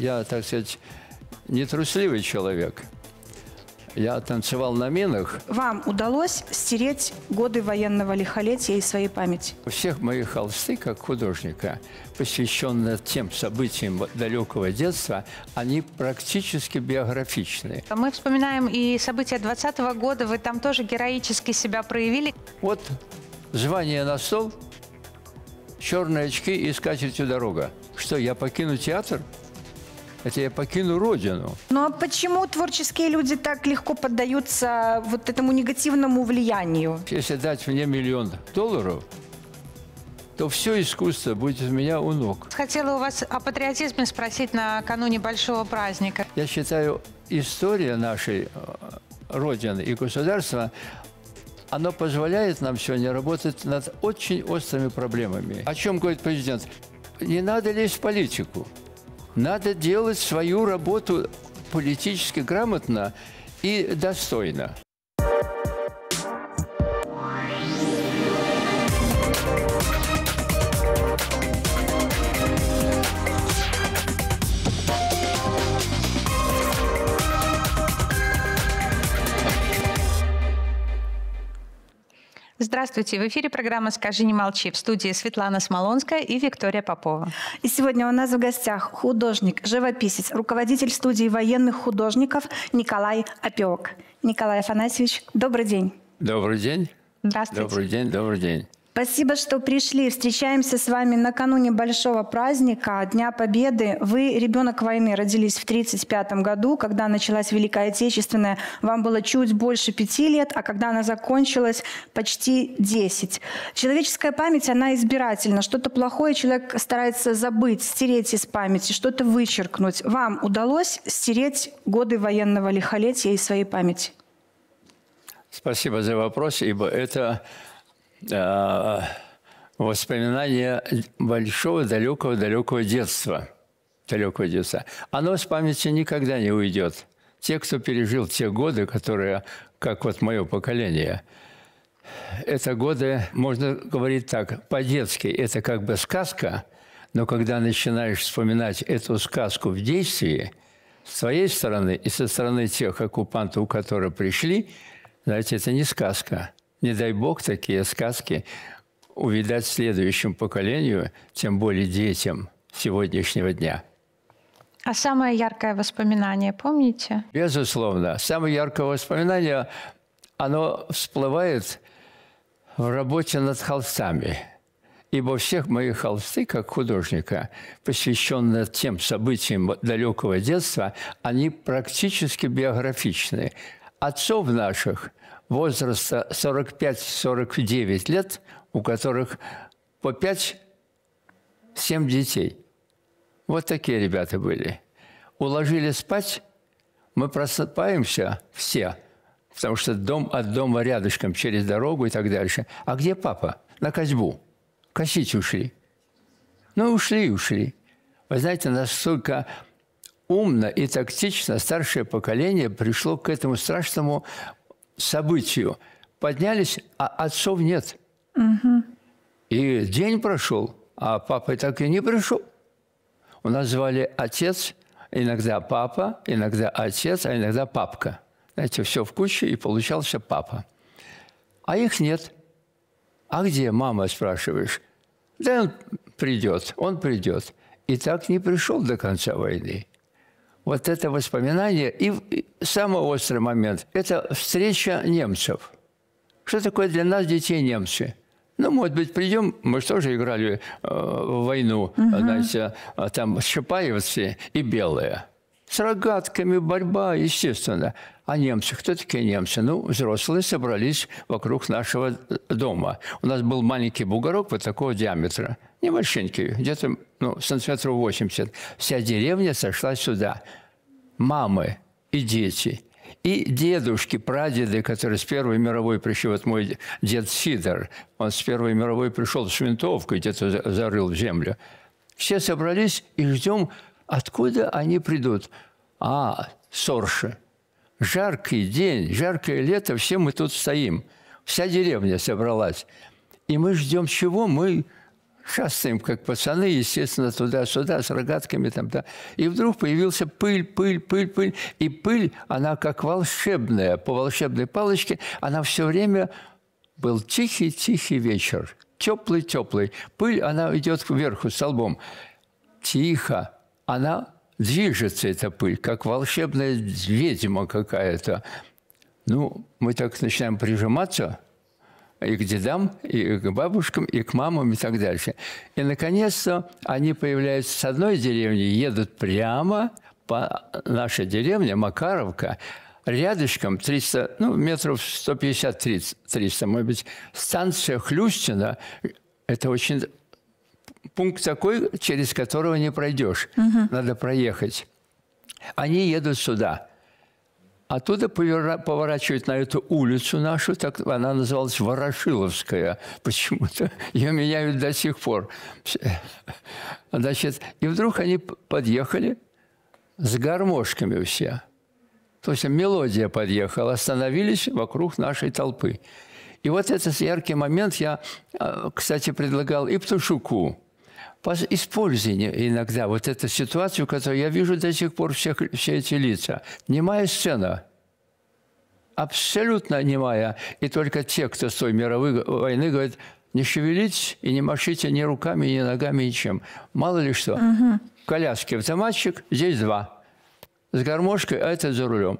я, так сказать, нетрусливый человек. Я танцевал на минах. Вам удалось стереть годы военного лихолетия из своей памяти? У всех моих холсты, как художника, посвященные тем событиям далекого детства, они практически биографичны. Мы вспоминаем и события 20 -го года. Вы там тоже героически себя проявили. Вот звание на стол, черные очки и скатертью дорога. Что, я покину театр? это я покину родину. Ну а почему творческие люди так легко поддаются вот этому негативному влиянию? Если дать мне миллион долларов, то все искусство будет у меня у ног. Хотела у вас о патриотизме спросить накануне большого праздника. Я считаю, история нашей э, Родины и государства, оно позволяет нам сегодня работать над очень острыми проблемами. О чем говорит президент? Не надо лезть в политику. Надо делать свою работу политически грамотно и достойно. Здравствуйте, в эфире программа «Скажи, не молчи» в студии Светлана Смолонская и Виктория Попова. И сегодня у нас в гостях художник, живописец, руководитель студии военных художников Николай Опиок. Николай Афанасьевич, добрый день. Добрый день. Здравствуйте. Добрый день, добрый день. Спасибо, что пришли. Встречаемся с вами накануне большого праздника, Дня Победы. Вы ребенок войны, родились в 1935 году, когда началась Великая Отечественная. Вам было чуть больше пяти лет, а когда она закончилась, почти десять. Человеческая память, она избирательна. Что-то плохое человек старается забыть, стереть из памяти, что-то вычеркнуть. Вам удалось стереть годы военного лихолетия из своей памяти? Спасибо за вопрос, ибо это а, Воспоминание большого, далекого, далекого детства. Далекого детства. Оно с памяти никогда не уйдет. Те, кто пережил те годы, которые, как вот мое поколение, это годы, можно говорить так, по-детски, это как бы сказка, но когда начинаешь вспоминать эту сказку в действии, с твоей стороны и со стороны тех оккупантов, которые пришли, знаете, это не сказка, не дай бог, такие сказки увидать следующему поколению, тем более детям сегодняшнего дня. А самое яркое воспоминание помните? Безусловно. Самое яркое воспоминание, оно всплывает в работе над холстами. Ибо всех мои холсты, как художника, посвященные тем событиям далекого детства, они практически биографичны. Отцов наших возраста 45-49 лет, у которых по 5-7 детей. Вот такие ребята были. Уложили спать, мы просыпаемся все, потому что дом от дома рядышком, через дорогу и так дальше. А где папа? На козьбу. Косить ушли. Ну, ушли, ушли. Вы знаете, настолько умно и тактично старшее поколение пришло к этому страшному событию. Поднялись, а отцов нет. Угу. И день прошел, а папа так и не пришел. У нас звали отец, иногда папа, иногда отец, а иногда папка. Знаете, все в куче, и получался папа. А их нет. А где мама, спрашиваешь? Да он придет, он придет. И так не пришел до конца войны вот это воспоминание. И самый острый момент – это встреча немцев. Что такое для нас детей немцы? Ну, может быть, придем, мы же тоже играли э, в войну, угу. знаете, а там шипаевцы и белые. С рогатками борьба, естественно. А немцы? Кто такие немцы? Ну, взрослые собрались вокруг нашего э, дома. У нас был маленький бугорок вот такого диаметра. Небольшенький, где-то ну, сантиметров 80. Вся деревня сошла сюда. Мамы и дети – и дедушки, прадеды, которые с Первой мировой пришли. Вот мой дед Сидор, он с Первой мировой пришел с винтовкой, где-то зарыл в землю. Все собрались и ждем, откуда они придут. А, Сорши – Жаркий день, жаркое лето, все мы тут стоим. Вся деревня собралась. И мы ждем чего? Мы шастаем, как пацаны, естественно, туда-сюда, с рогатками там, да. И вдруг появился пыль, пыль, пыль, пыль. И пыль, она как волшебная, по волшебной палочке, она все время был тихий-тихий вечер, теплый-теплый. Пыль, она идет кверху, столбом. Тихо. Она движется эта пыль, как волшебная ведьма какая-то. Ну, мы так начинаем прижиматься и к дедам, и к бабушкам, и к мамам, и так дальше. И, наконец-то, они появляются с одной деревни, едут прямо по нашей деревне, Макаровка, рядышком 300, ну, метров 150-300, может быть, станция Хлюстина. Это очень пункт такой, через которого не пройдешь. Угу. Надо проехать. Они едут сюда. Оттуда поворачивают на эту улицу нашу, так она называлась Ворошиловская почему-то. Ее меняют до сих пор. Значит, и вдруг они подъехали с гармошками все. То есть мелодия подъехала, остановились вокруг нашей толпы. И вот этот яркий момент я, э, кстати, предлагал и Птушуку, использование иногда, вот эту ситуацию, которую я вижу до сих пор всех, все эти лица. Немая сцена, абсолютно немая, и только те, кто с той мировой войны, говорят, не шевелитесь и не машите ни руками, ни ногами, ничем. Мало ли что. Угу. В коляске автоматчик, здесь два. С гармошкой, а это за рулем.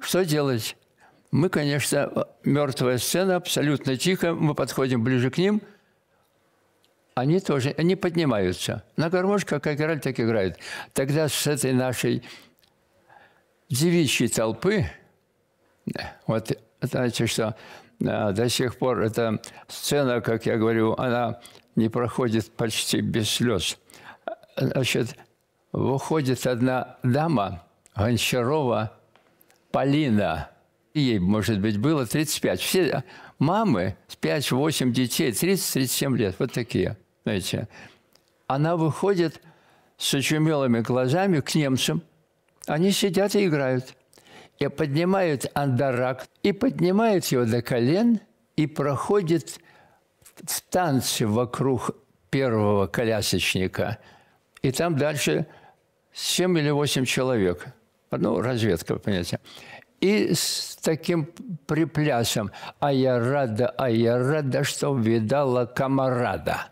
Что делать? Мы, конечно, мертвая сцена, абсолютно тихо, мы подходим ближе к ним – они тоже, они поднимаются. На гармошках как играли, так играют. Тогда с этой нашей девичьей толпы, вот знаете, что а, до сих пор эта сцена, как я говорю, она не проходит почти без слез. Значит, выходит одна дама, Гончарова Полина. Ей, может быть, было 35. Все а, мамы с 5-8 детей, 30-37 лет, вот такие – знаете, она выходит с очумелыми глазами к немцам. Они сидят и играют. И поднимает андарак, и поднимает его до колен, и проходит в танце вокруг первого колясочника. И там дальше семь или восемь человек. Ну, разведка, понимаете. И с таким приплясом. А я рада, а я рада, что видала комарада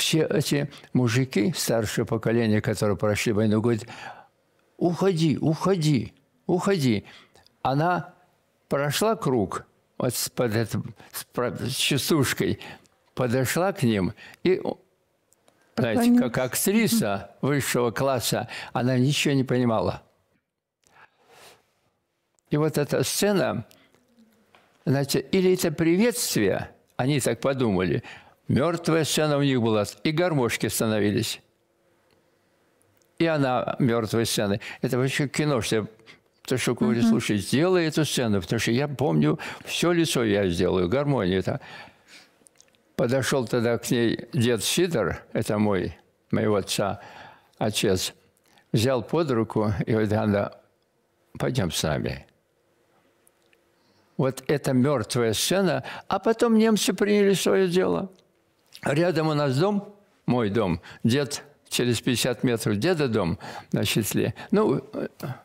все эти мужики, старшего поколения, которые прошли войну, говорят, уходи, уходи, уходи. Она прошла круг вот с, под этим, с частушкой, подошла к ним и знаете, как актриса высшего класса, она ничего не понимала. И вот эта сцена, знаете, или это приветствие, они так подумали – Мертвая сцена у них была, и гармошки становились. И она мертвая сцена. Это вообще кино, что я то, что говорит, слушай, сделай эту сцену, потому что я помню, все лицо я сделаю, гармонию. -то. Подошел тогда к ней дед Сидор, это мой, моего отца, отец, взял под руку и говорит, Анна, пойдем с нами. Вот это мертвая сцена, а потом немцы приняли свое дело – Рядом у нас дом, мой дом, дед через 50 метров деда дом на числе. Ну,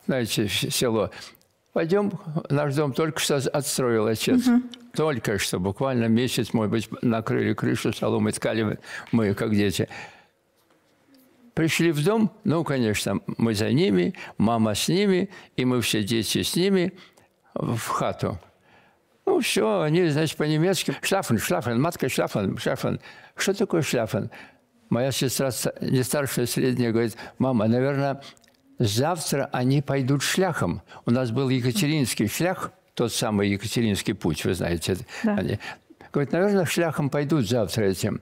знаете, село. Пойдем, наш дом только что отстроил отец. Угу. Только что, буквально месяц, может быть, накрыли крышу, соломой ткали мы, как дети. Пришли в дом, ну, конечно, мы за ними, мама с ними, и мы все дети с ними в хату. Ну, все, они, значит, по-немецки. Шляфен, шляфен, матка, шляфен, шляфен. Что такое шляфен? Моя сестра, не старшая, средняя, говорит, мама, наверное, завтра они пойдут шляхом. У нас был Екатеринский шлях, тот самый Екатеринский путь, вы знаете. Да. Они, говорит, наверное, шляхом пойдут завтра этим.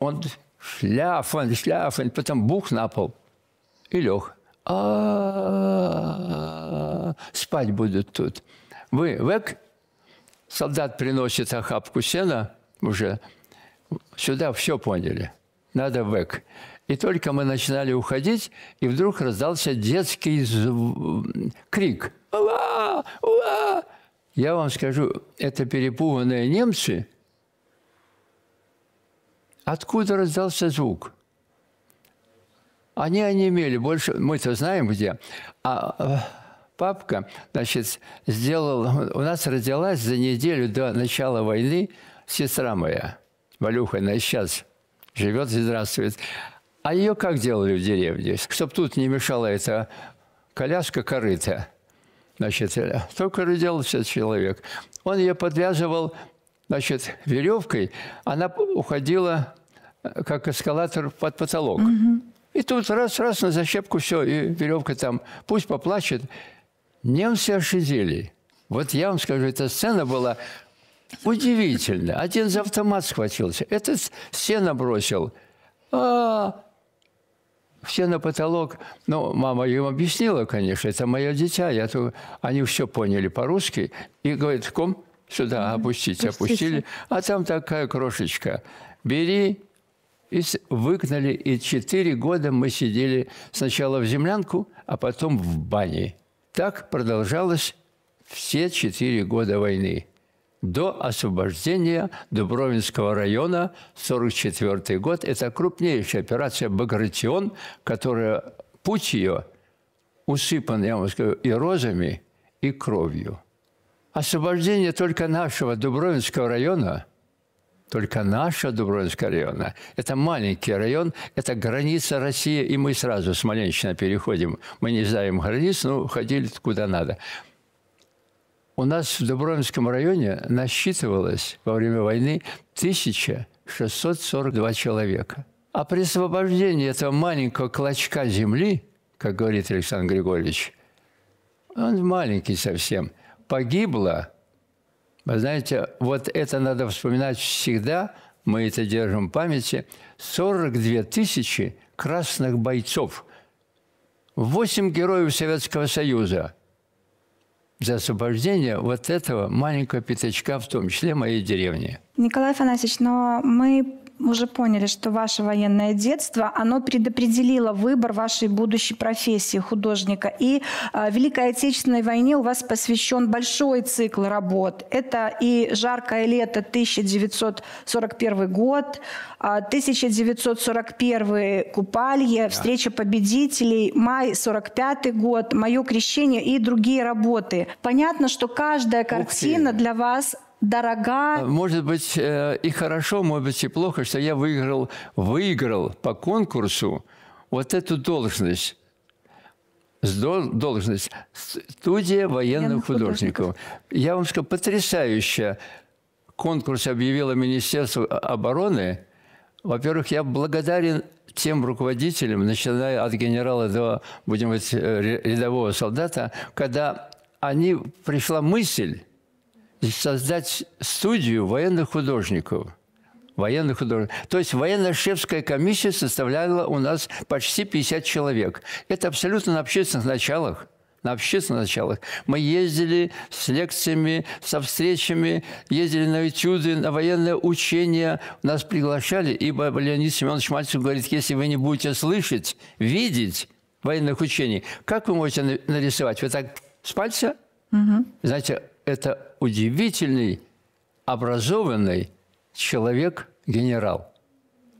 Он шляфан, шляфан, потом бух на пол и лег. А -а -а, спать будут тут. Вы век, солдат приносит охапку сена уже, сюда все поняли, надо век. И только мы начинали уходить, и вдруг раздался детский зв... крик. Уа! Уа! Я вам скажу, это перепуганные немцы. Откуда раздался звук? Они онемели больше, мы-то знаем где, а, а папка, значит, сделал... У нас родилась за неделю до начала войны сестра моя, Валюха, она сейчас живет и здравствует. А ее как делали в деревне? Чтоб тут не мешала эта коляска корыта. Значит, э, только родился человек. Он ее подвязывал, значит, веревкой. Она уходила, э, как эскалатор, под потолок. Угу. И тут раз-раз на защепку все, и веревка там. Пусть поплачет. Немцы ошизели. Вот я вам скажу, эта сцена была удивительная. Один за автомат схватился, этот сено бросил. А -а -а! Все на потолок. Ну, мама им объяснила, конечно, это мое дитя. Я тут... Они все поняли по-русски. И говорит, ком, сюда опустите, опустили. А там такая крошечка. Бери, и выгнали. И четыре года мы сидели сначала в землянку, а потом в бане. Так продолжалось все четыре года войны. До освобождения Дубровинского района, 1944 год, это крупнейшая операция «Багратион», которая, путь ее усыпан, я вам скажу, и розами, и кровью. Освобождение только нашего Дубровинского района – только наша Дубровинская района – это маленький район, это граница России, и мы сразу с Маленщина переходим. Мы не знаем границ, но ходили куда надо. У нас в Дубровинском районе насчитывалось во время войны 1642 человека. А при освобождении этого маленького клочка земли, как говорит Александр Григорьевич, он маленький совсем, погибло – вы знаете, вот это надо вспоминать всегда, мы это держим в памяти, 42 тысячи красных бойцов, 8 героев Советского Союза за освобождение вот этого маленького пятачка, в том числе моей деревни. Николай Афанасьевич, но мы мы уже поняли, что ваше военное детство, оно предопределило выбор вашей будущей профессии художника. И э, Великой Отечественной войне у вас посвящен большой цикл работ. Это и «Жаркое лето» 1941 год, 1941 а, «Купалье», «Встреча победителей», «Май 45 год», «Мое крещение» и другие работы. Понятно, что каждая картина для вас дорога. А, может быть, э, и хорошо, может быть, и плохо, что я выиграл, выиграл по конкурсу вот эту должность. Должность студия военных, военных художников. художников. Я вам скажу, потрясающе. Конкурс объявило Министерство обороны. Во-первых, я благодарен тем руководителям, начиная от генерала до, будем говорить, э, рядового солдата, когда они пришла мысль создать студию военных художников. Военных художников. То есть военно-шефская комиссия составляла у нас почти 50 человек. Это абсолютно на общественных началах на общественных началах. Мы ездили с лекциями, со встречами, ездили на этюды, на военные учения. Нас приглашали, ибо Леонид Семенович Мальцев говорит, если вы не будете слышать, видеть военных учений, как вы можете нарисовать? Вы так с пальца? Угу. Знаете, это удивительный, образованный человек-генерал.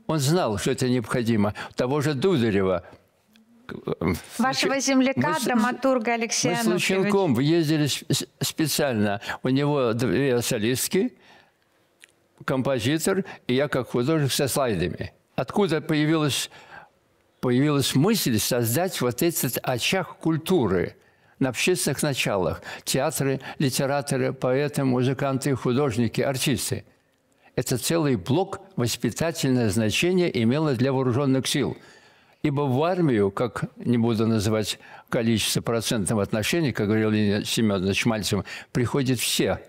Он знал, что это необходимо. Того же Дударева. Э, Вашего земляка, мы, драматурга Алексея Мы с Лученком ездили специально. У него две солистки, композитор и я как художник со слайдами. Откуда появилась, появилась мысль создать вот этот очаг культуры – на общественных началах – театры, литераторы, поэты, музыканты, художники, артисты. Это целый блок воспитательное значение имело для вооруженных сил – Ибо в армию, как не буду называть количество процентном отношении, как говорил Ленин Семенович Мальцев, приходят все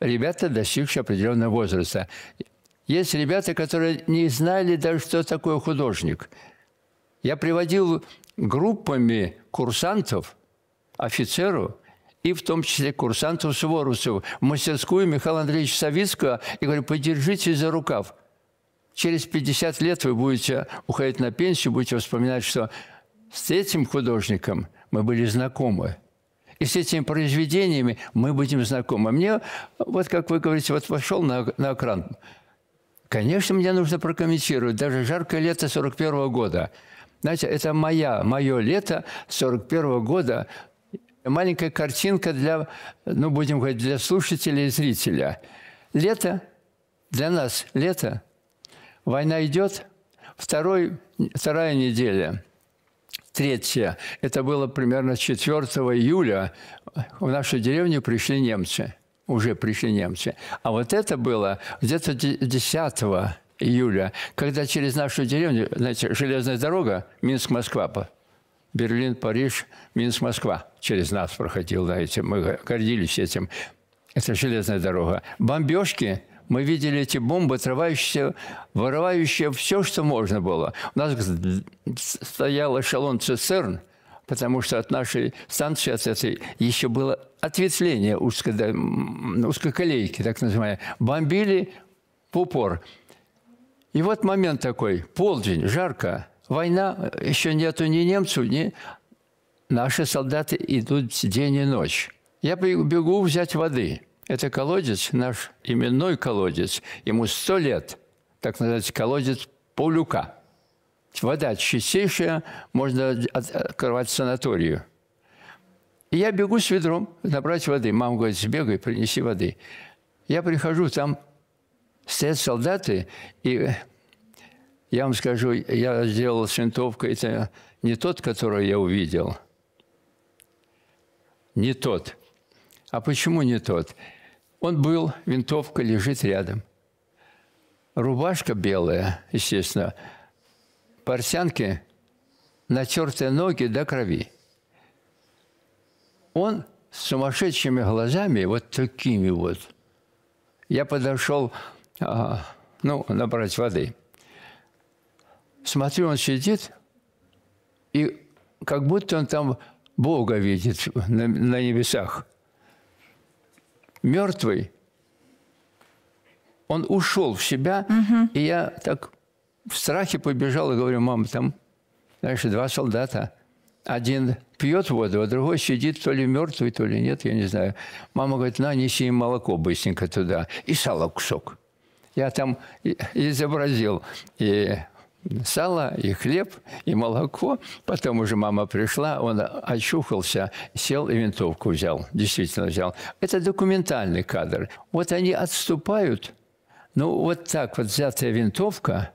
ребята, достигшие определенного возраста. Есть ребята, которые не знали даже, что такое художник. Я приводил группами курсантов офицеру и в том числе курсанту Суворовцеву в мастерскую Михаила Андреевича Савицкого и говорю, подержите за рукав. Через 50 лет вы будете уходить на пенсию, будете вспоминать, что с этим художником мы были знакомы. И с этими произведениями мы будем знакомы. Мне, вот как вы говорите, вот вошел на, на экран. Конечно, мне нужно прокомментировать. Даже жаркое лето 41 -го года. Знаете, это моя, мое лето 41 -го года маленькая картинка для, ну, будем говорить, для слушателя и зрителя. Лето, для нас лето, война идет, второй, вторая неделя, третья, это было примерно 4 июля, в нашу деревню пришли немцы, уже пришли немцы. А вот это было где-то 10 июля, когда через нашу деревню, знаете, железная дорога Минск-Москва Берлин, Париж, Минск, Москва через нас проходил, да, этим. Мы гордились этим. Это железная дорога. Бомбежки мы видели эти бомбы, отрывающие, вырывающие все, что можно было. У нас стоял эшелон цистерн, потому что от нашей станции, от этой, еще было ответвление узко, да, узкоколейки, так называемые. Бомбили в упор. И вот момент такой. Полдень, жарко. Война еще нету ни немцу, ни наши солдаты идут день и ночь. Я бегу взять воды. Это колодец, наш именной колодец. Ему сто лет, так называется, колодец Паулюка. Вода чистейшая, можно открывать санаторию. И я бегу с ведром набрать воды. Мама говорит, сбегай, принеси воды. Я прихожу, там стоят солдаты, и я вам скажу, я сделал с винтовкой, это не тот, который я увидел. Не тот. А почему не тот? Он был, винтовка лежит рядом. Рубашка белая, естественно, портянки, натертые ноги до крови. Он с сумасшедшими глазами, вот такими вот. Я подошел, а, ну, набрать воды. Смотрю, он сидит, и как будто он там Бога видит на, на небесах. Мертвый. Он ушел в себя, угу. и я так в страхе побежал и говорю, мама, там, знаешь, два солдата. Один пьет воду, а другой сидит то ли мертвый, то ли нет, я не знаю. Мама говорит, на, неси им молоко быстренько туда и сало кусок. Я там изобразил и сало, и хлеб, и молоко. Потом уже мама пришла, он очухался, сел и винтовку взял. Действительно взял. Это документальный кадр. Вот они отступают. Ну, вот так вот взятая винтовка,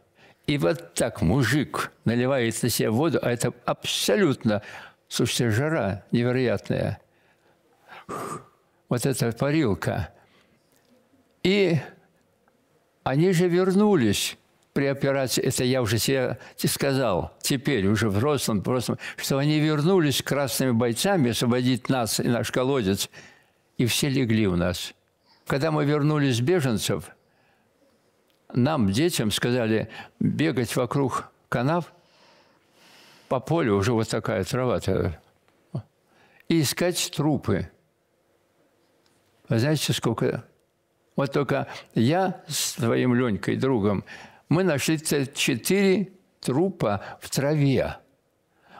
и вот так мужик наливает на себя воду, а это абсолютно... Слушайте, жара невероятная. Вот эта парилка. И они же вернулись при операции, это я уже себе сказал, теперь уже взрослым, взрослым, что они вернулись красными бойцами освободить нас и наш колодец, и все легли у нас. Когда мы вернулись беженцев, нам, детям, сказали бегать вокруг канав по полю, уже вот такая трава, и искать трупы. Вы знаете, сколько вот только я с твоим Ленькой, другом, мы нашли четыре трупа в траве,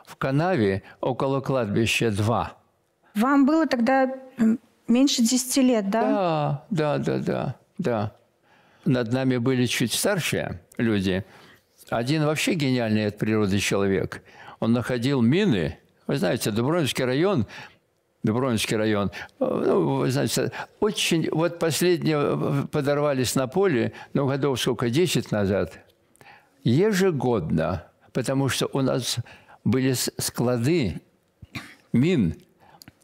в канаве около кладбища два. Вам было тогда меньше десяти лет, да? Да, да, да, да, да. Над нами были чуть старшие люди. Один вообще гениальный от природы человек. Он находил мины. Вы знаете, Дубровинский район Дубровинский район. Ну, вы знаете, очень... Вот последние э, подорвались на поле, ну, годов сколько, 10 назад. Ежегодно, потому что у нас были склады мин.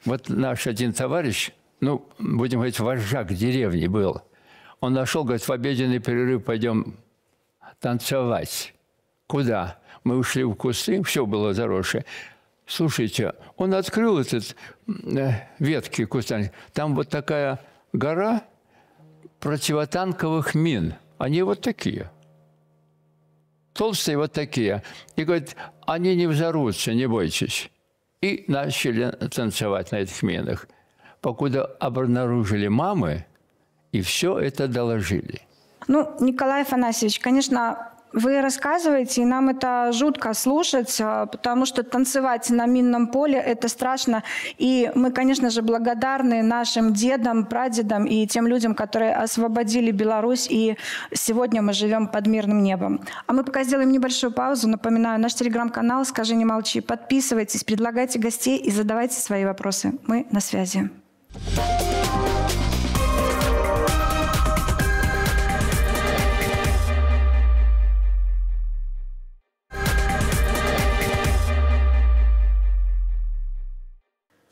Вот наш один товарищ, ну, будем говорить, вожак деревни был. Он нашел, говорит, в обеденный перерыв пойдем танцевать. Куда? Мы ушли в кусты, все было заросшее. Слушайте, он открыл этот э, ветки кустарник. Там вот такая гора противотанковых мин. Они вот такие. Толстые вот такие. И говорит, они не взорвутся, не бойтесь. И начали танцевать на этих минах. Покуда обнаружили мамы, и все это доложили. Ну, Николай Афанасьевич, конечно, вы рассказываете, и нам это жутко слушать, а, потому что танцевать на минном поле – это страшно. И мы, конечно же, благодарны нашим дедам, прадедам и тем людям, которые освободили Беларусь, и сегодня мы живем под мирным небом. А мы пока сделаем небольшую паузу. Напоминаю, наш телеграм-канал «Скажи, не молчи». Подписывайтесь, предлагайте гостей и задавайте свои вопросы. Мы на связи. Thank you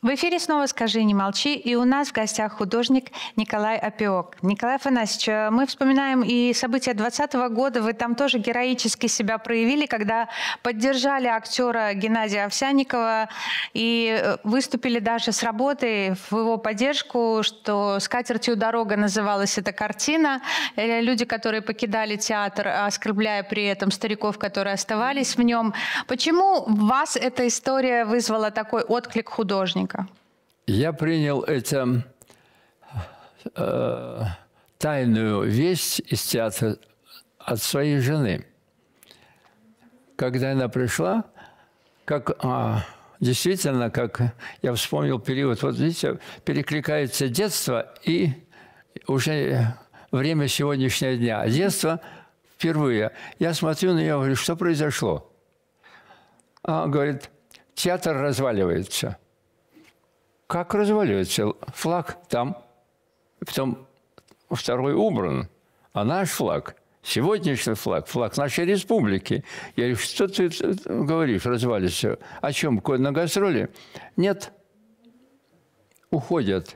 В эфире снова «Скажи, не молчи», и у нас в гостях художник Николай Апиок. Николай Афанасьевич, э, мы вспоминаем и события 2020 года. Вы там тоже героически себя проявили, когда поддержали актера Геннадия Овсянникова и э, выступили даже с работой в его поддержку, что «С катертью дорога» называлась эта картина. Э, люди, которые покидали театр, оскорбляя при этом стариков, которые оставались в нем. Почему вас эта история вызвала такой отклик художника? человека? Я принял это э, тайную весть из театра от своей жены. Когда она пришла, как а, действительно, как я вспомнил период, вот видите, перекликается детство и уже время сегодняшнего дня. А детство впервые. Я смотрю на нее, говорю, что произошло? А, говорит, театр разваливается. Как разваливается флаг там, потом второй убран, а наш флаг – сегодняшний флаг, флаг нашей республики. Я говорю, что ты говоришь, развалится? О чем? На гастроли? Нет. Уходят.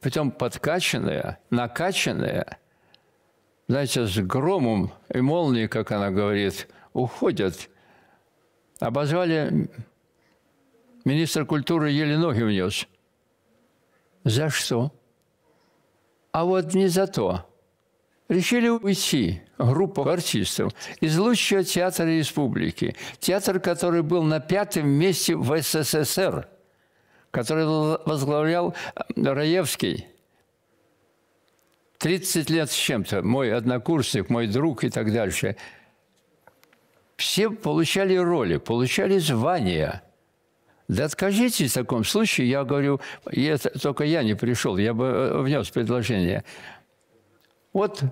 Притом подкачанные, накачанные, знаете, с громом и молнией, как она говорит, уходят. Обозвали Министр культуры еле ноги внес. За что? А вот не за то. Решили уйти группа артистов из лучшего театра республики. Театр, который был на пятом месте в СССР, который возглавлял э, Раевский. 30 лет с чем-то, мой однокурсник, мой друг и так дальше. Все получали роли, получали звания – да откажитесь в таком случае, я говорю, я, только я не пришел, я бы э, внес предложение. Вот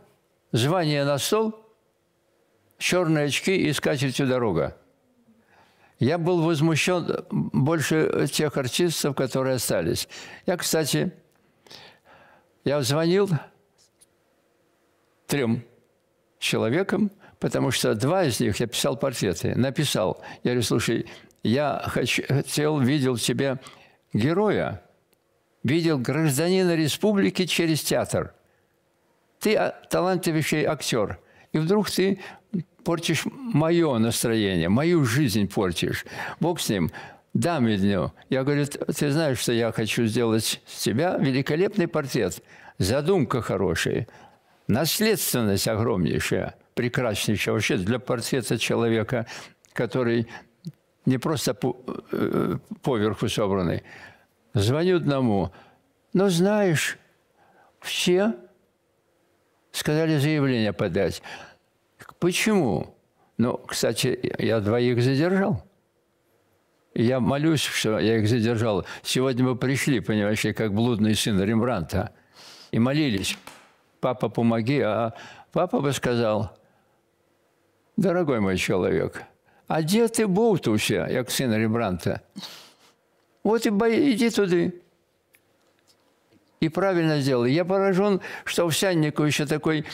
звание на стол, черные очки и скатертью дорога. Я был возмущен больше тех артистов, которые остались. Я, кстати, я звонил трем человекам, потому что два из них я писал портреты. Написал. Я говорю, слушай, я хотел, видел в тебе героя, видел гражданина республики через театр. Ты а, талантливейший актер, и вдруг ты портишь мое настроение, мою жизнь портишь. Бог с ним, дам дню. Я говорю, ты знаешь, что я хочу сделать с тебя великолепный портрет. Задумка хорошая, наследственность огромнейшая, прекраснейшая вообще для портрета человека, который не просто по, э, поверху собранный. Звоню одному. Ну, знаешь, все сказали заявление подать. Почему? Ну, кстати, я двоих задержал. Я молюсь, что я их задержал. Сегодня мы пришли, понимаешь, как блудный сын Рембранта, и молились. «Папа, помоги!» А папа бы сказал, «Дорогой мой человек, а где ты був то ще, як син Рембранта? От иди туда И правильно сделал. Я поражен, что Овсяннику еще такой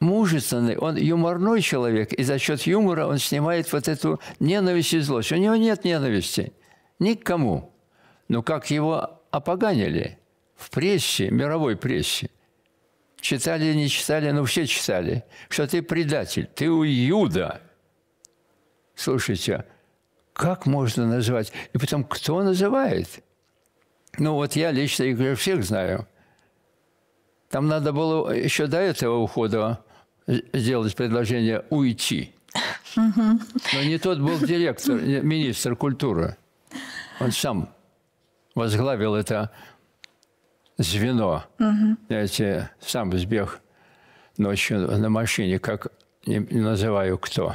мужественный, он юморной человек, и за счет юмора он снимает вот эту ненависть и злость. У него нет ненависти ни к кому. Но как его опоганили в прессе, мировой прессе. Читали, не читали, но все читали, что ты предатель, ты у уюда – Слушайте, как можно назвать? И потом, кто называет? Ну вот я лично их всех знаю. Там надо было еще до этого ухода сделать предложение уйти. Но не тот был директор, министр культуры. Он сам возглавил это звено. Знаете, сам сбег ночью на машине, как не называю кто.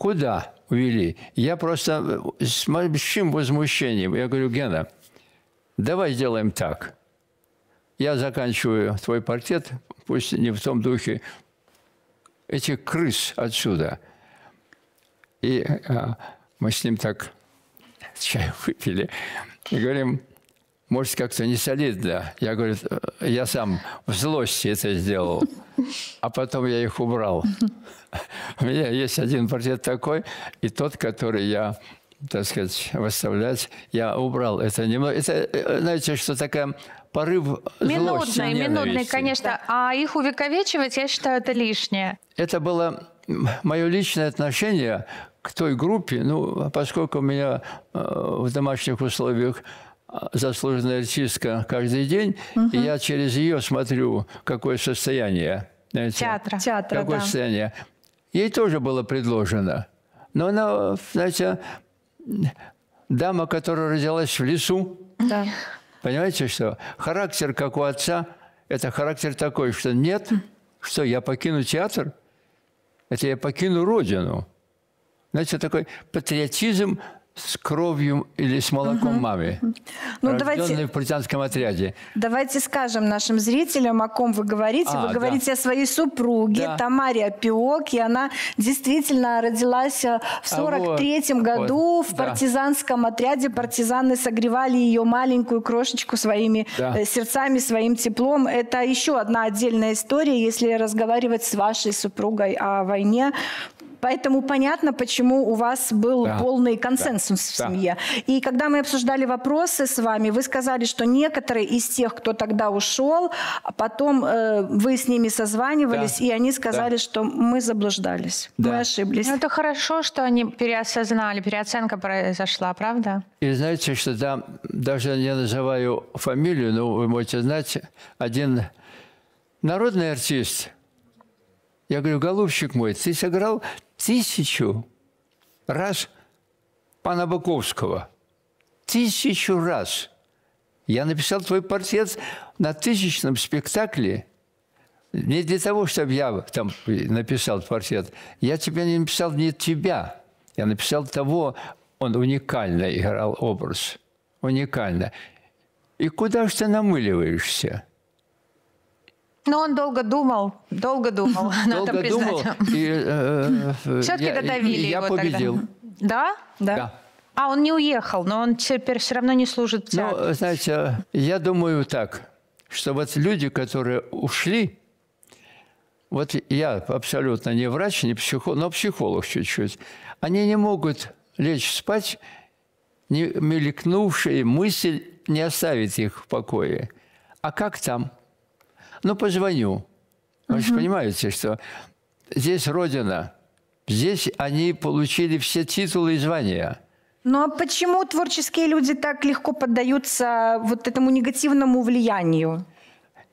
Куда увели? Я просто э, с большим возмущением. Я говорю, Гена, давай сделаем так. Я заканчиваю твой портрет, пусть не в том духе, этих крыс отсюда. И а, мы с ним так чай выпили. И говорим, может, как-то не солидно. Я говорю, я сам в злости это сделал, а потом я их убрал. У меня есть один портрет такой, и тот, который я так сказать, выставлять, я убрал это немного. Это, э, знаете, что такая порыв злости Минутный, минутный, конечно. А их увековечивать, я считаю, это лишнее. Это было мое личное отношение к той группе, ну, поскольку у меня э, в домашних условиях заслуженная артистка каждый день, угу. и я через ее смотрю, какое состояние. Знаете, театра. Театра, какое да. состояние. Ей тоже было предложено. Но она, знаете, дама, которая родилась в лесу. Да. Понимаете, что характер, как у отца, это характер такой, что нет, что я покину театр, это я покину родину. Знаете, такой патриотизм с кровью или с молоком угу. мамы, ну, давайте, в партизанском отряде. Давайте скажем нашим зрителям, о ком вы говорите. А, вы да. говорите о своей супруге да. Тамаре Пиок, и она действительно родилась э, в а сорок третьем а вот, году вот, в да. партизанском отряде. Партизаны согревали ее маленькую крошечку своими да. Э, сердцами, своим теплом. Это еще одна отдельная история, если разговаривать с вашей супругой о войне, Поэтому понятно, почему у вас был да. полный консенсус да. в семье. Да. И когда мы обсуждали вопросы с вами, вы сказали, что некоторые из тех, кто тогда ушел, а потом э, вы с ними созванивались, да. и они сказали, да. что мы заблуждались, да. мы ошиблись. Ну, это хорошо, что они переосознали, переоценка произошла, правда? И знаете, что там, даже не называю фамилию, но вы можете знать, один народный артист – я говорю, голубчик мой, ты сыграл тысячу раз пана Баковского. Тысячу раз. Я написал твой портрет на тысячном спектакле. Не для того, чтобы я там написал портрет. Я тебя не написал не тебя. Я написал того, он уникально играл образ. Уникально. И куда же ты намыливаешься? Но он долго думал, долго думал, надо признать. Э, э, э, Все-таки додавили его победил. тогда. Да? Да. А он не уехал, но он теперь все равно не служит в Ну, знаете, я думаю так, что вот люди, которые ушли, вот я абсолютно не врач, не психолог, но психолог чуть-чуть, они не могут лечь спать, не мелькнувшая мысль не оставит их в покое. А как там? Ну, позвоню. Вы угу. же понимаете, что здесь Родина, здесь они получили все титулы и звания. Ну а почему творческие люди так легко поддаются вот этому негативному влиянию?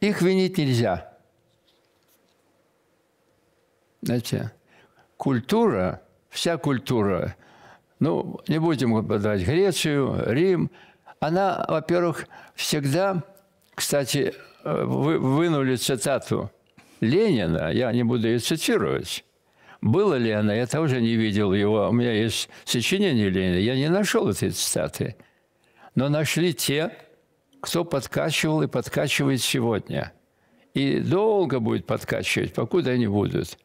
Их винить нельзя. Знаете, культура, вся культура, ну, не будем подавать. Грецию, Рим, она, во-первых, всегда, кстати, вынули цитату Ленина, я не буду ее цитировать. Было ли она, я тоже не видел его. У меня есть сочинение Ленина, я не нашел этой цитаты. Но нашли те, кто подкачивал и подкачивает сегодня. И долго будет подкачивать, покуда они будут.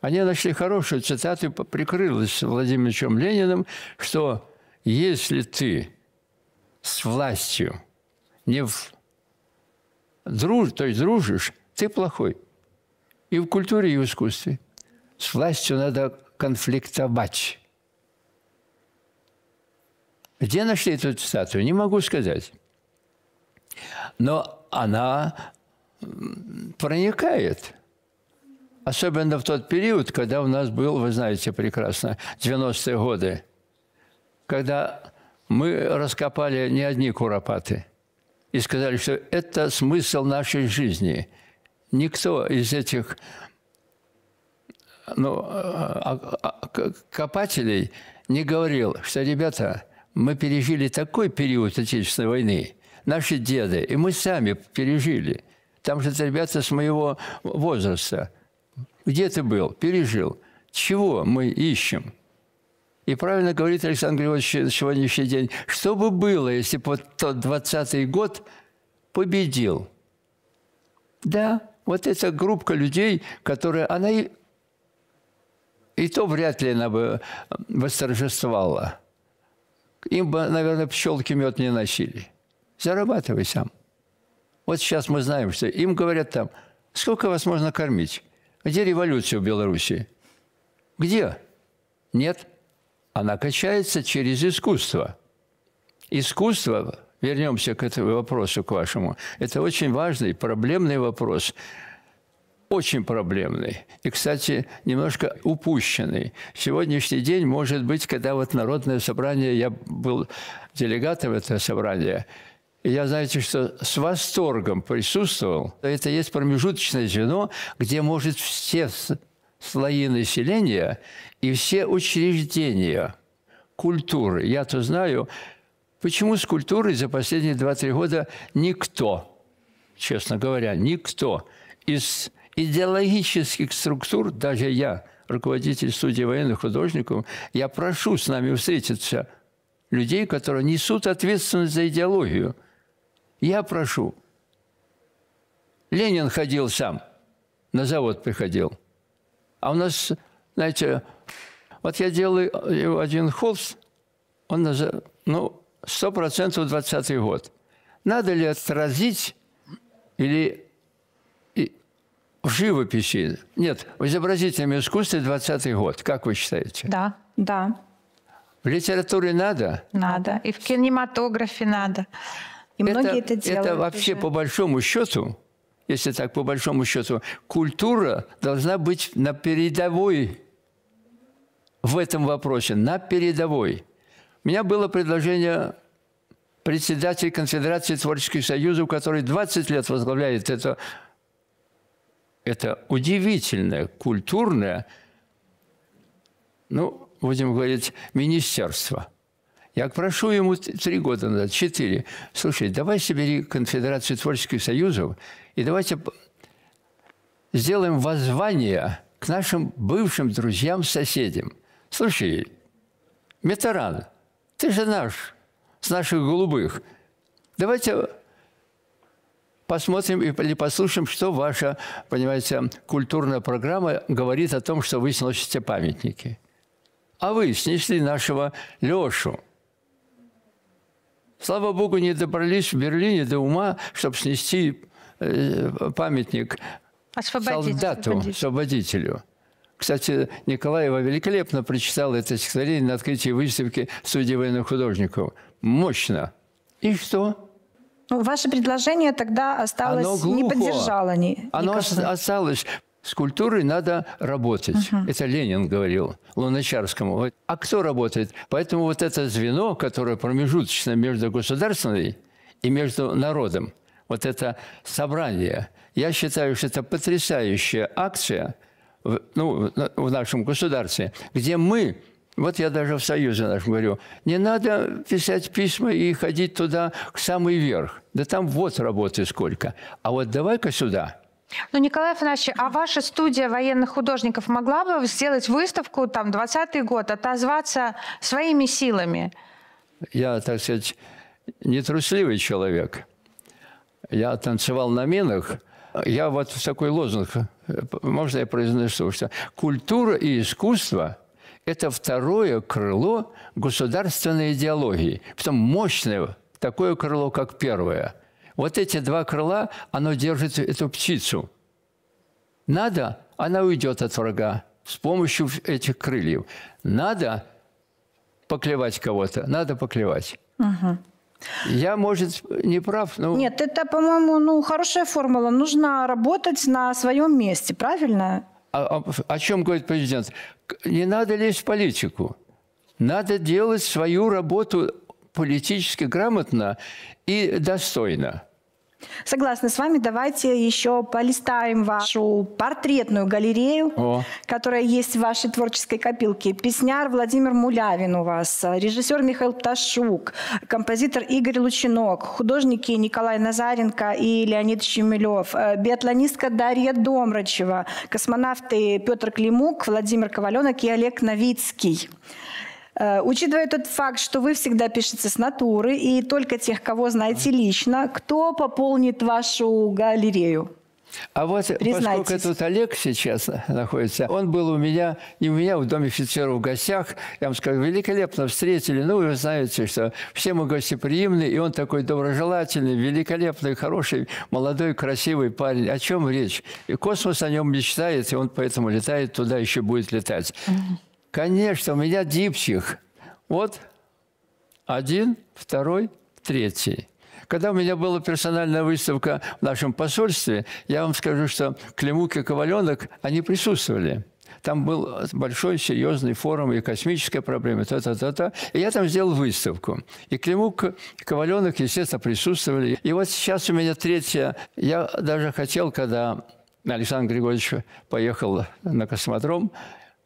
Они нашли хорошую цитату, прикрылась Владимиром Лениным, что если ты с властью не в друж, то есть дружишь, ты плохой. И в культуре, и в искусстве. С властью надо конфликтовать. Где нашли эту статую, не могу сказать. Но она проникает. Особенно в тот период, когда у нас был, вы знаете прекрасно, 90-е годы, когда мы раскопали не одни куропаты – и сказали, что это смысл нашей жизни. Никто из этих ну, а, а, а, копателей не говорил, что, ребята, мы пережили такой период Отечественной войны, наши деды, и мы сами пережили. Там же ребята с моего возраста. Где ты был? Пережил. Чего мы ищем? И правильно говорит Александр Григорьевич на сегодняшний день, что бы было, если бы вот тот 20 год победил? Да, вот эта группа людей, которая, она и, и то вряд ли она бы э, восторжествовала. Им бы, наверное, пчелки мед не носили. Зарабатывай сам. Вот сейчас мы знаем, что им говорят там, сколько вас можно кормить? Где революция в Беларуси? Где? Нет она качается через искусство. Искусство, вернемся к этому вопросу, к вашему, это очень важный, проблемный вопрос очень проблемный и, кстати, немножко упущенный. Сегодняшний день, может быть, когда вот народное собрание, я был делегатом этого собрания, и я, знаете, что с восторгом присутствовал. Это есть промежуточное звено, где, может, все слои населения и все учреждения культуры. Я-то знаю, почему с культурой за последние 2-3 года никто, честно говоря, никто из идеологических структур, даже я, руководитель студии военных художников, я прошу с нами встретиться людей, которые несут ответственность за идеологию. Я прошу. Ленин ходил сам, на завод приходил – а у нас, знаете, вот я делаю э, один холст, он, ну, 100% 20 год. Надо ли отразить или в живописи? Нет, в изобразительном искусстве 20 год. Как вы считаете? Да, да. В литературе надо? Надо. И в кинематографе надо. И это, многие это делают. Это вообще уже. по большому счету если так по большому счету, культура должна быть на передовой в этом вопросе, на передовой. У меня было предложение председателя Конфедерации творческих союзов, который 20 лет возглавляет это, это удивительное, культурное, ну, будем говорить, министерство. Я прошу ему три года назад, четыре. Слушай, давай собери Конфедерацию творческих союзов – и давайте сделаем воззвание к нашим бывшим друзьям, соседям. Слушай, Метаран, ты же наш, с наших голубых. Давайте посмотрим или послушаем, что ваша, понимаете, культурная программа говорит о том, что вы сносите памятники. А вы снесли нашего Лешу. Слава Богу, не добрались в Берлине до ума, чтобы снести Э, памятник Освободитель. солдату, освободителю. Кстати, Николаева великолепно прочитала это стихотворение на открытии выставки «Судьи военных художников». Мощно. И что? Ну, ваше предложение тогда осталось, Оно не поддержало. Ни, Оно никакого. осталось. С культурой надо работать. Угу. Это Ленин говорил Луначарскому. А кто работает? Поэтому вот это звено, которое промежуточно между государственной и между народом – вот это собрание. Я считаю, что это потрясающая акция в, ну, в нашем государстве, где мы, вот я даже в Союзе нашем говорю, не надо писать письма и ходить туда, к самый верх. Да там вот работы сколько. А вот давай-ка сюда – ну, Николай Афанасьевич, а ваша студия военных художников могла бы сделать выставку, там, 20-й год, отозваться своими силами? Я, так сказать, нетрусливый человек я танцевал на минах, я вот в такой лозунг, можно я произнесу, что культура и искусство – это второе крыло государственной идеологии, потом мощное такое крыло, как первое. Вот эти два крыла, оно держит эту птицу. Надо, она уйдет от врага с помощью этих крыльев. Надо поклевать кого-то, надо поклевать. Угу. Я, может, не прав, но... Нет, это, по-моему, ну, хорошая формула. Нужно работать на своем месте, правильно? А, а о, о чем говорит президент? Не надо лезть в политику. Надо делать свою работу политически грамотно и достойно. Согласна с вами. Давайте еще полистаем вашу портретную галерею, О. которая есть в вашей творческой копилке. Песняр Владимир Мулявин у вас, режиссер Михаил Пташук, композитор Игорь Лучинок, художники Николай Назаренко и Леонид Щемелев, э, биатлонистка Дарья Домрачева, космонавты Петр Климук, Владимир Коваленок и Олег Новицкий. Э, учитывая тот факт, что вы всегда пишете с натуры и только тех, кого знаете лично, кто пополнит вашу галерею? А вот поскольку тут Олег сейчас находится, он был у меня, и у меня в Доме офицеров в гостях, я вам скажу, великолепно встретили. Ну, вы знаете, что все мы гостеприимны, и он такой доброжелательный, великолепный, хороший, молодой, красивый парень. О чем речь? И космос о нем мечтает, и он поэтому летает туда, еще будет летать. Конечно, у меня дипчик. Вот один, второй, третий. Когда у меня была персональная выставка в нашем посольстве, я вам скажу, что Климук и Коваленок, они присутствовали. Там был большой, серьезный форум и космическая проблема, та -та -та -та. И я там сделал выставку. И Климук, Коваленок, естественно, присутствовали. И вот сейчас у меня третья. Я даже хотел, когда Александр Григорьевич поехал на космодром,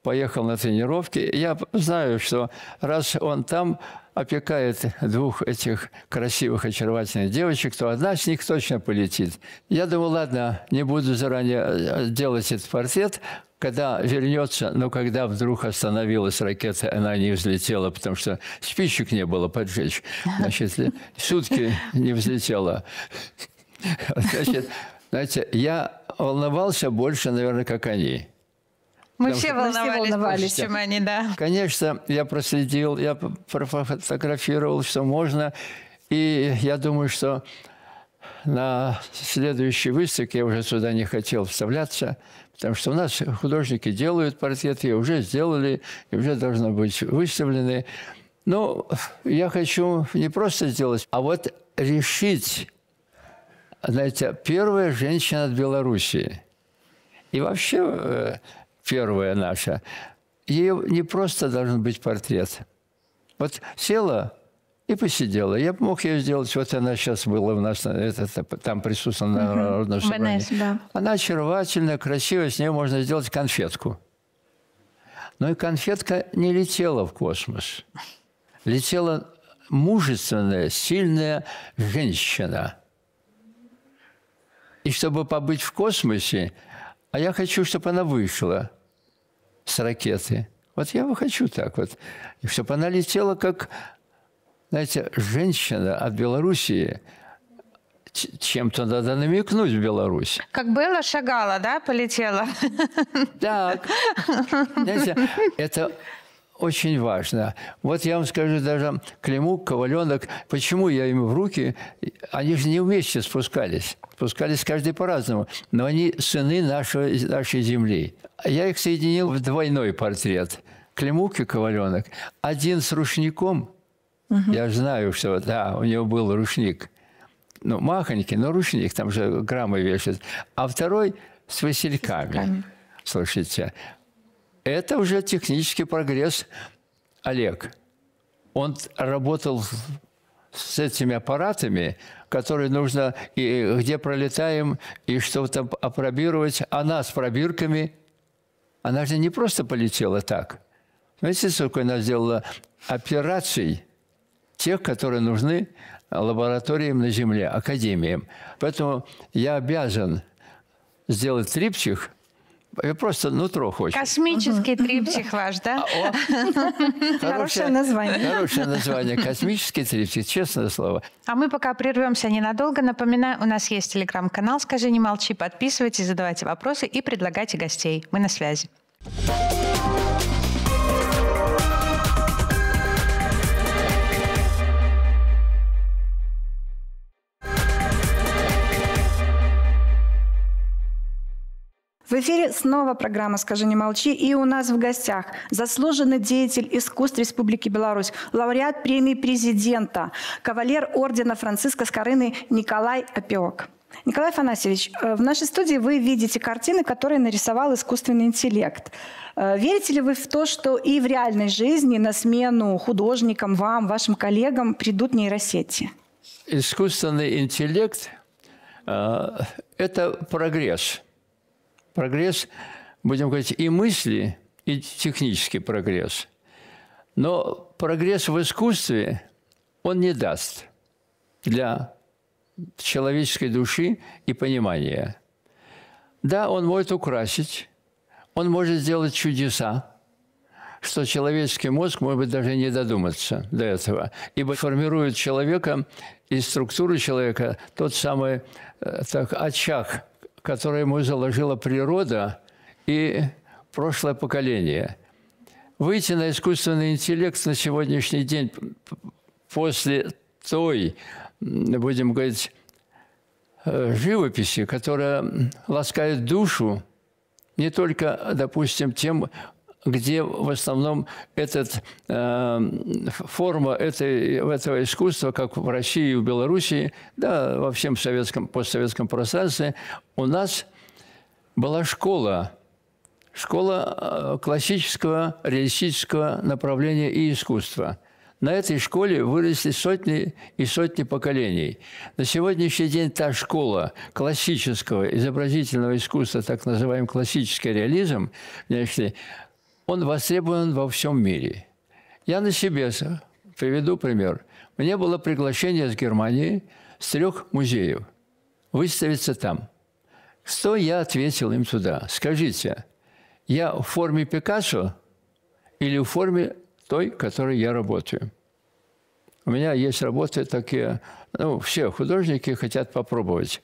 поехал на тренировки. Я знаю, что раз он там опекает двух этих красивых, очаровательных девочек, то одна с них точно полетит. Я думал, ладно, не буду заранее э, делать этот портрет, когда вернется, но когда вдруг остановилась ракета, она не взлетела, потому что спичек не было поджечь. Значит, э, сутки не взлетела. Значит, знаете, я волновался больше, наверное, как они. Мы все волновались, чем они, да. Конечно, я проследил, я профотографировал, что можно. И я думаю, что на следующей выставке я уже сюда не хотел вставляться, потому что у нас художники делают портреты, уже сделали, и уже должны быть выставлены. Ну, я хочу не просто сделать, а вот решить, знаете, первая женщина от Белоруссии. И вообще э, первая наша, ей не просто должен быть портрет. Вот села и посидела. Я мог ее сделать, вот она сейчас была у нас, это, там присутствовала на угу. народном собрании. БНС, да. Она очаровательная, красивая, с ней можно сделать конфетку. Но и конфетка не летела в космос. Летела мужественная, сильная женщина. И чтобы побыть в космосе, а я хочу, чтобы она вышла – с ракеты. Вот я бы хочу так вот. И все, она летела, как, знаете, женщина от Белоруссии, чем-то надо намекнуть в Беларусь. Как было, шагала, да, полетела? Так. Знаете, это очень важно. Вот я вам скажу даже Климук, Коваленок, почему я им в руки, они же не вместе спускались. Спускались каждый по-разному, но они сыны нашей, нашей земли. Я их соединил в двойной портрет. Климук и Коваленок. Один с рушником. Угу. Я знаю, что да, у него был рушник. Ну, махонький, но рушник, там же граммы вешают. А второй с васильками. С васильками. Слушайте, это уже технический прогресс, Олег. Он работал с этими аппаратами, которые нужно, и где пролетаем, и что там опробировать. Она с пробирками, она же не просто полетела так. Знаете, сколько она сделала операций, тех, которые нужны лабораториям на Земле, академиям. Поэтому я обязан сделать трипчих я э, Просто нутро хочет. Космический угу. триптих ваш, да? А, хорошее, название. Хорошее название. Космический триптих, честное слово. А мы пока прервемся ненадолго. Напоминаю, у нас есть телеграм-канал «Скажи, не молчи». Подписывайтесь, задавайте вопросы и предлагайте гостей. Мы на связи. thank В эфире снова программа «Скажи, не молчи». И у нас в гостях заслуженный деятель искусств Республики Беларусь, лауреат премии президента, кавалер ордена Франциска Скорыны Николай Опиок. Николай Афанасьевич, э, в нашей студии вы видите картины, которые нарисовал искусственный интеллект. Э, верите ли вы в то, что и в реальной жизни на смену художникам, вам, вашим коллегам придут нейросети? Искусственный интеллект э, – это прогресс – прогресс, будем говорить, и мысли, и технический прогресс. Но прогресс в искусстве он не даст для человеческой души и понимания. Да, он может украсить, он может сделать чудеса, что человеческий мозг, может даже не додуматься до этого, ибо формирует человека и структуру человека тот самый э, так, очаг которое ему заложила природа и прошлое поколение. Выйти на искусственный интеллект на сегодняшний день после той, будем говорить, э, живописи, которая ласкает душу не только, допустим, тем, где в основном этот, э, форма этой, этого искусства, как в России и в Белоруссии, да, во всем советском, постсоветском пространстве, у нас была школа, школа э, классического реалистического направления и искусства. На этой школе выросли сотни и сотни поколений. На сегодняшний день та школа классического изобразительного искусства, так называемый классический реализм, значит, он востребован во всем мире. Я на себе приведу пример. Мне было приглашение с Германии с трех музеев выставиться там. Что я ответил им туда? Скажите, я в форме Пикассо или в форме той, которой я работаю? У меня есть работы такие, ну, все художники хотят попробовать.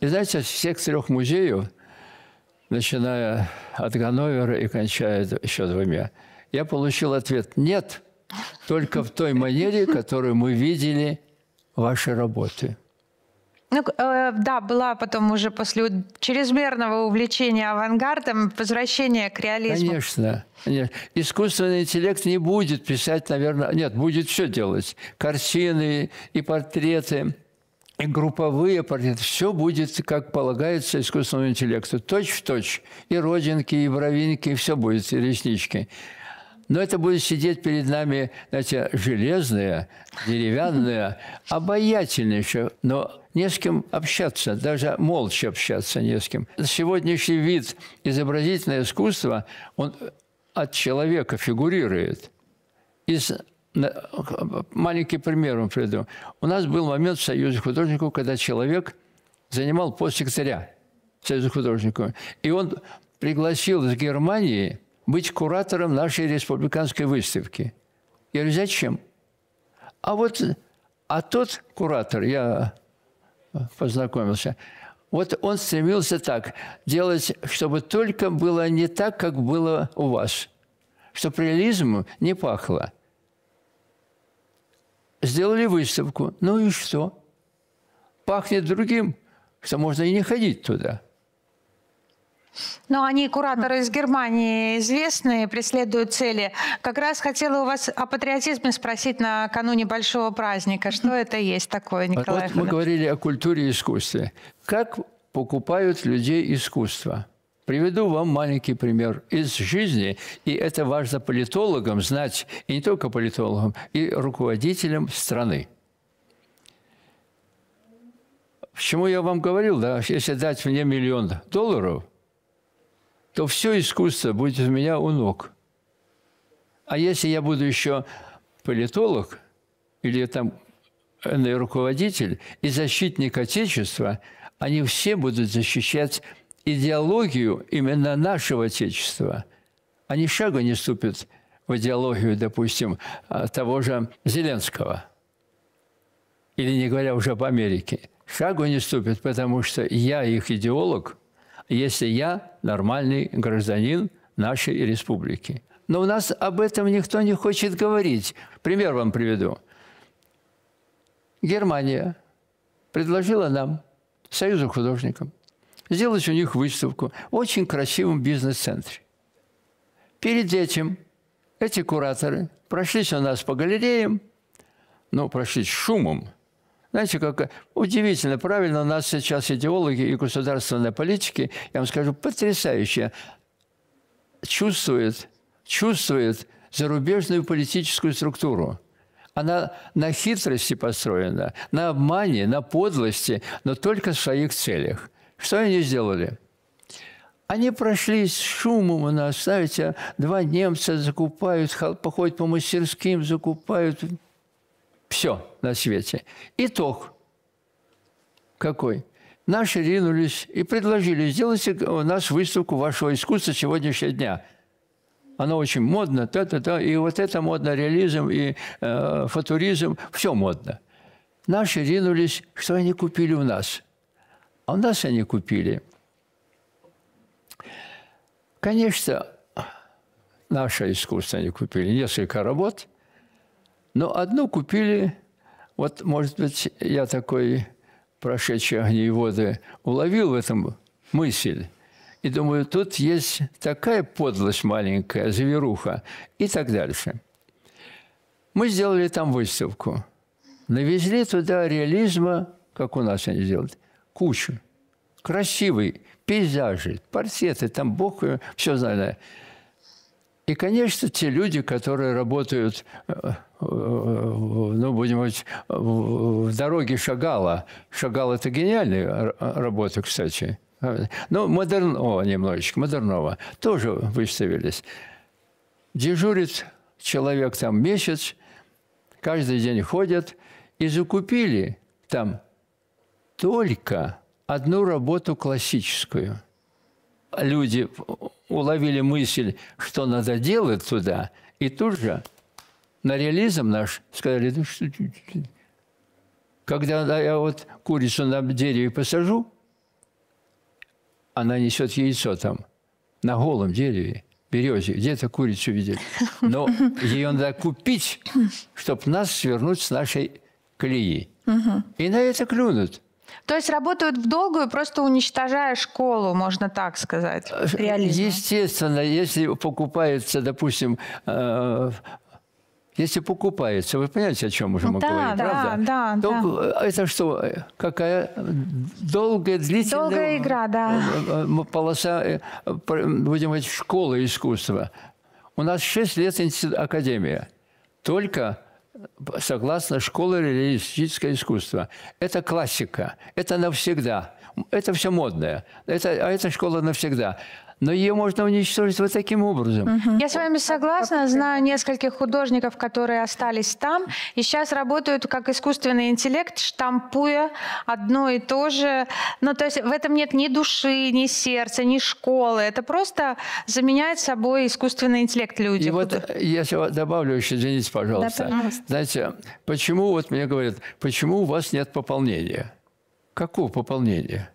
И знаете, всех трех музеев начиная от Ганновера и кончая еще двумя. Я получил ответ «нет», только в той манере, которую мы видели ваши работы. Ну, э, да, была потом уже после чрезмерного увлечения авангардом возвращение к реализму. Конечно. Нет. Искусственный интеллект не будет писать, наверное... Нет, будет все делать. Картины и портреты и групповые портреты. Все будет, как полагается, искусственному интеллекту. Точь в точь. И родинки, и бровинки, и все будет, и реснички. Но это будет сидеть перед нами, знаете, железные, деревянные, обаятельные еще, но не с кем общаться, даже молча общаться не с кем. Сегодняшний вид изобразительного искусства, он от человека фигурирует. Из маленький пример вам приведу. У нас был момент в Союзе художников, когда человек занимал пост секретаря Союза художников. И он пригласил из Германии быть куратором нашей республиканской выставки. Я говорю, зачем? А вот а тот куратор, я э, познакомился, вот он стремился так делать, чтобы только было не так, как было у вас, чтобы реализм не пахло – сделали выставку. Ну и что? Пахнет другим, что можно и не ходить туда. Ну, они, кураторы из Германии, известные, преследуют цели. Как раз хотела у вас о патриотизме спросить накануне большого праздника. Что это есть такое, Николай Вот Федорович? мы говорили о культуре и искусстве. Как покупают людей искусство – Приведу вам маленький пример из жизни, и это важно политологам знать, и не только политологам, и руководителям страны. К чему я вам говорил, да, если дать мне миллион долларов, то все искусство будет у меня у ног. А если я буду еще политолог или там руководитель и защитник Отечества, они все будут защищать идеологию именно нашего Отечества. Они шагу не ступят в идеологию, допустим, а, того же Зеленского. Или не говоря уже об Америке. Шагу не ступят, потому что я их идеолог, если я нормальный гражданин нашей республики. Но у нас об этом никто не хочет говорить. Пример вам приведу. Германия предложила нам, Союзу художникам, сделать у них выставку в очень красивом бизнес-центре. Перед этим эти кураторы прошлись у нас по галереям, ну, прошлись шумом. Знаете, как удивительно, правильно, у нас сейчас идеологи и государственные политики, я вам скажу, потрясающе чувствуют, чувствуют зарубежную политическую структуру. Она на хитрости построена, на обмане, на подлости, но только в своих целях – что они сделали? Они прошли с шумом у нас, знаете, два немца закупают, походят по мастерским, закупают все на свете. Итог какой? Наши ринулись и предложили, сделайте у нас выставку вашего искусства сегодняшнего дня. Оно очень модно, та -та -та, и вот это модно, реализм и э, футуризм, все модно. Наши ринулись, что они купили у нас – а у нас они купили. Конечно, наше искусство они купили, несколько работ, но одну купили, вот, может быть, я такой, прошедший огни и воды, уловил в этом мысль. И думаю, тут есть такая подлость маленькая, заверуха и так дальше. Мы сделали там выставку. Навезли туда реализма, как у нас они сделали кучу. Красивые пейзажи, портреты, там Бог э, все знает. И, конечно, те люди, которые работают, э, э, ну, будем говорить, в дороге Шагала. Шагал – это гениальная работа, кстати. Ну, модерного немножечко, модернова Тоже выставились. Дежурит человек там месяц, каждый день ходят, и закупили там только одну работу классическую. Люди уловили мысль, что надо делать туда, и тут же на реализм наш сказали, ну что, когда я вот курицу на дереве посажу, она несет яйцо там, на голом дереве, березе, где-то курицу видели. Но ее надо купить, чтобы нас свернуть с нашей клеи И на это клюнут. То есть работают в долгую, просто уничтожая школу, можно так сказать. Э, Реализм. Естественно, если покупается, допустим, э, если покупается, вы понимаете, о чем уже мы да, говорим, да, правда? Да, то да. Это что, какая долгая, длительная долгая игра, да. Э, полоса, будем говорить, школы искусства. У нас 6 лет академия. Только согласно школе реалистического искусства. Это классика, это навсегда, это все модное, это, а это школа навсегда но ее можно уничтожить вот таким образом. Угу. Я с вами согласна. Знаю нескольких художников, которые остались там и сейчас работают как искусственный интеллект, штампуя одно и то же. Ну, то есть в этом нет ни души, ни сердца, ни школы. Это просто заменяет собой искусственный интеллект люди. И вот я добавлю еще, извините, пожалуйста. Да, пожалуйста. Знаете, почему, вот мне говорят, почему у вас нет пополнения? Какого пополнения?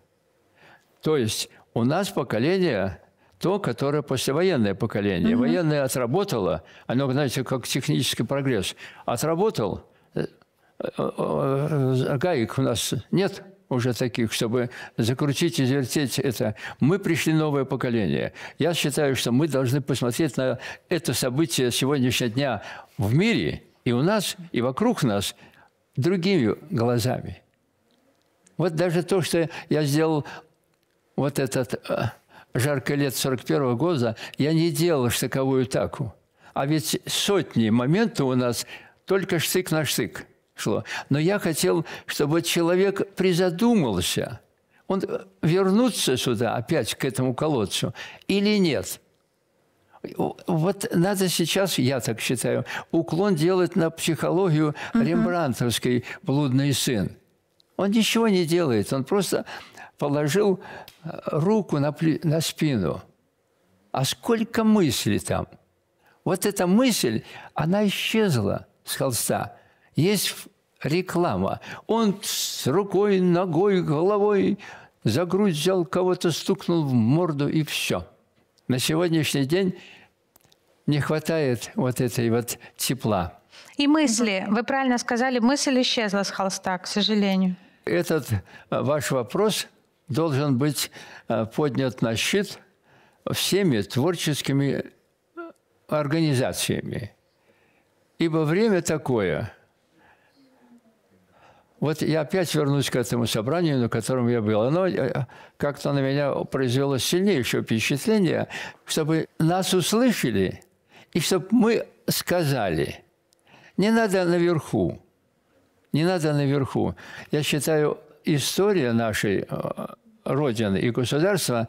То есть у нас поколение то, которое послевоенное поколение. Угу. Военное отработало, оно, знаете, как технический прогресс. Отработал, э, э, э, гаек у нас нет уже таких, чтобы закрутить и завертеть это. Мы пришли новое поколение. Я считаю, что мы должны посмотреть на это событие сегодняшнего дня в мире и у нас, и вокруг нас другими глазами. Вот даже то, что я сделал вот этот жаркое лет 41 года, я не делал штыковую атаку. А ведь сотни моментов у нас только штык на штык шло. Но я хотел, чтобы человек призадумался, он э, вернуться сюда опять, к этому колодцу, или нет – вот надо сейчас, я так считаю, уклон делать на психологию угу. рембрантовской «Блудный сын». Он ничего не делает, он просто положил э, руку на, на спину. А сколько мыслей там? Вот эта мысль, она исчезла с холста. Есть реклама. Он с рукой, ногой, головой за грудь взял кого-то, стукнул в морду, и все. На сегодняшний день не хватает вот этой вот тепла. И мысли, вы правильно сказали, мысль исчезла с холста, к сожалению. Этот э, ваш вопрос должен быть э, поднят на щит всеми творческими э, организациями. Ибо время такое. Вот я опять вернусь к этому собранию, на котором я был. Оно э, как-то на меня произвело сильнейшее впечатление, чтобы нас услышали и чтобы мы сказали. Не надо наверху. Не надо наверху. Я считаю, история нашей э, Родины и государства,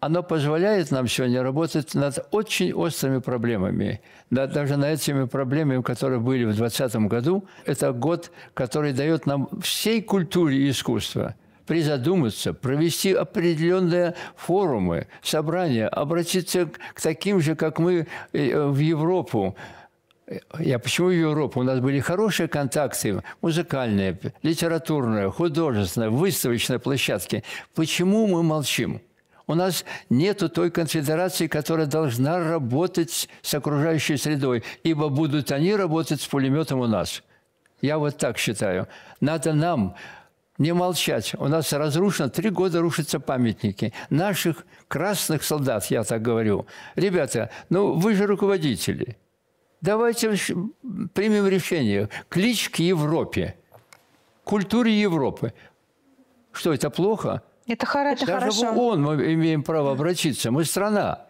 она позволяет нам сегодня работать над очень острыми проблемами. даже над этими проблемами, которые были в 2020 году. Это год, который дает нам всей культуре и искусства призадуматься, провести определенные форумы, собрания, обратиться к таким же, как мы, э, в Европу, я почему Европа? У нас были хорошие контакты, музыкальные, литературные, художественные, выставочные площадки. Почему мы молчим? У нас нет той конфедерации, которая должна работать с окружающей средой, ибо будут они работать с пулеметом у нас. Я вот так считаю. Надо нам не молчать. У нас разрушено, три года рушатся памятники наших красных солдат, я так говорю. Ребята, ну вы же руководители – Давайте примем решение. Клич к Европе, культуре Европы. Что, это плохо? Это, хорошо. Даже в ООН мы имеем право обратиться. Мы страна,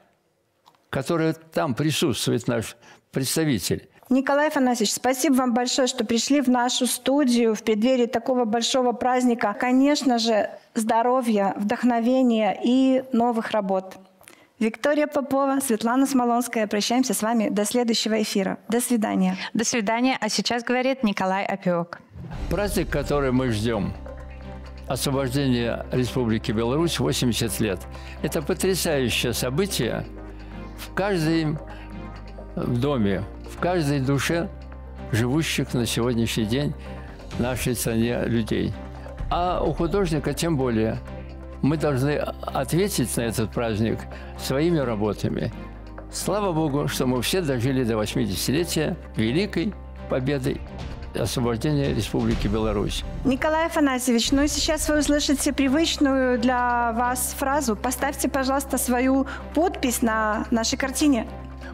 которая там присутствует, наш представитель. Николай Афанасьевич, спасибо вам большое, что пришли в нашу студию в преддверии такого большого праздника. Конечно же, здоровья, вдохновения и новых работ. Виктория Попова, Светлана Смолонская. Прощаемся с вами до следующего эфира. До свидания. До свидания. А сейчас говорит Николай Опиок. Праздник, который мы ждем, освобождение Республики Беларусь 80 лет. Это потрясающее событие. В каждом доме, в каждой душе живущих на сегодняшний день в нашей стране людей. А у художника тем более – мы должны ответить на этот праздник своими работами. Слава Богу, что мы все дожили до 80-летия Великой Победы освобождения Республики Беларусь. Николай Афанасьевич, ну и сейчас вы услышите привычную для вас фразу. Поставьте, пожалуйста, свою подпись на нашей картине.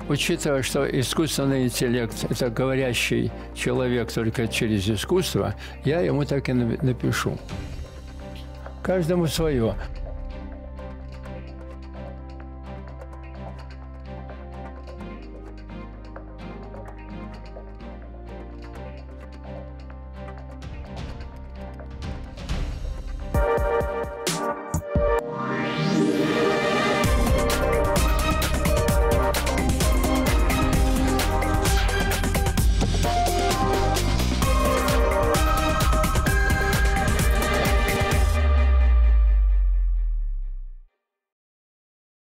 Учитывая, что искусственный интеллект – это говорящий человек только через искусство, я ему так и напишу. Carlos Demossoyo.